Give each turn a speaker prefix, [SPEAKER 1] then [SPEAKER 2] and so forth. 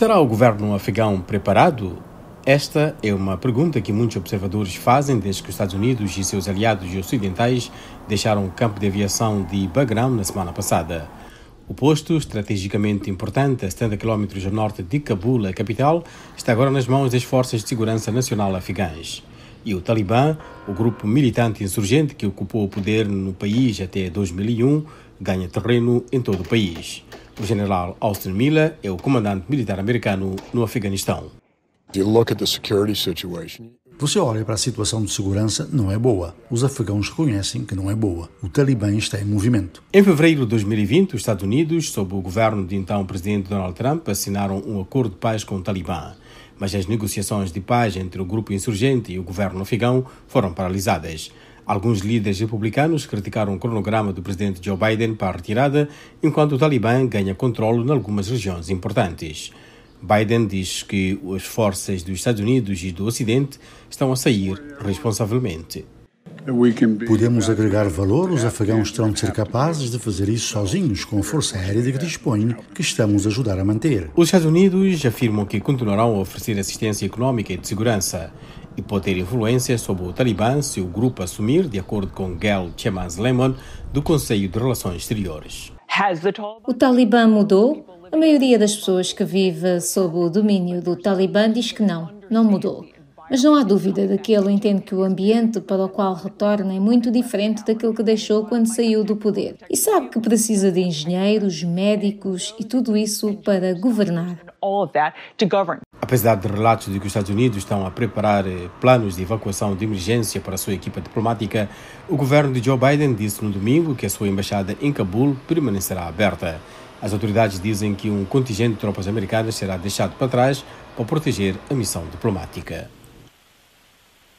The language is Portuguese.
[SPEAKER 1] Estará o governo afegão preparado? Esta é uma pergunta que muitos observadores fazem desde que os Estados Unidos e seus aliados ocidentais deixaram o campo de aviação de Bagram na semana passada. O posto, estrategicamente importante a 70 km a norte de Cabul, a capital, está agora nas mãos das Forças de Segurança Nacional afegãs. E o Talibã, o grupo militante insurgente que ocupou o poder no país até 2001, ganha terreno em todo o país. O general Austin Miller é o comandante militar americano no Afeganistão.
[SPEAKER 2] Você olha para a situação de segurança, não é boa. Os afegãos reconhecem que não é boa. O Talibã está em movimento. Em fevereiro de 2020, os Estados Unidos, sob o governo de então presidente Donald Trump,
[SPEAKER 1] assinaram um acordo de paz com o Talibã. Mas as negociações de paz entre o grupo insurgente e o governo afegão foram paralisadas. Alguns líderes republicanos criticaram o cronograma do presidente Joe Biden para a retirada, enquanto o Talibã ganha controle em algumas regiões importantes. Biden diz que as forças dos Estados Unidos e do Ocidente estão
[SPEAKER 2] a sair responsavelmente. Podemos agregar valor, os afegãos terão de ser capazes de fazer isso sozinhos, com a força aérea de que dispõem, que estamos a ajudar a manter.
[SPEAKER 1] Os Estados Unidos afirmam que continuarão a oferecer assistência econômica e de segurança e pode ter influência sobre o Talibã se o grupo assumir, de acordo com Gail Chemaz Lemon, do Conselho de Relações Exteriores.
[SPEAKER 3] O Talibã mudou? A maioria das pessoas que vive sob o domínio do Talibã diz que não, não mudou. Mas não há dúvida de que ele entende que o ambiente para o qual retorna é muito diferente daquele que deixou quando saiu do poder. E sabe que precisa de engenheiros, médicos e tudo isso para governar.
[SPEAKER 1] Apesar de relatos de que os Estados Unidos estão a preparar eh, planos de evacuação de emergência para a sua equipa diplomática, o governo de Joe Biden disse no domingo que a sua embaixada em Cabul permanecerá aberta. As autoridades dizem que um contingente de tropas americanas será deixado para trás para proteger a missão diplomática.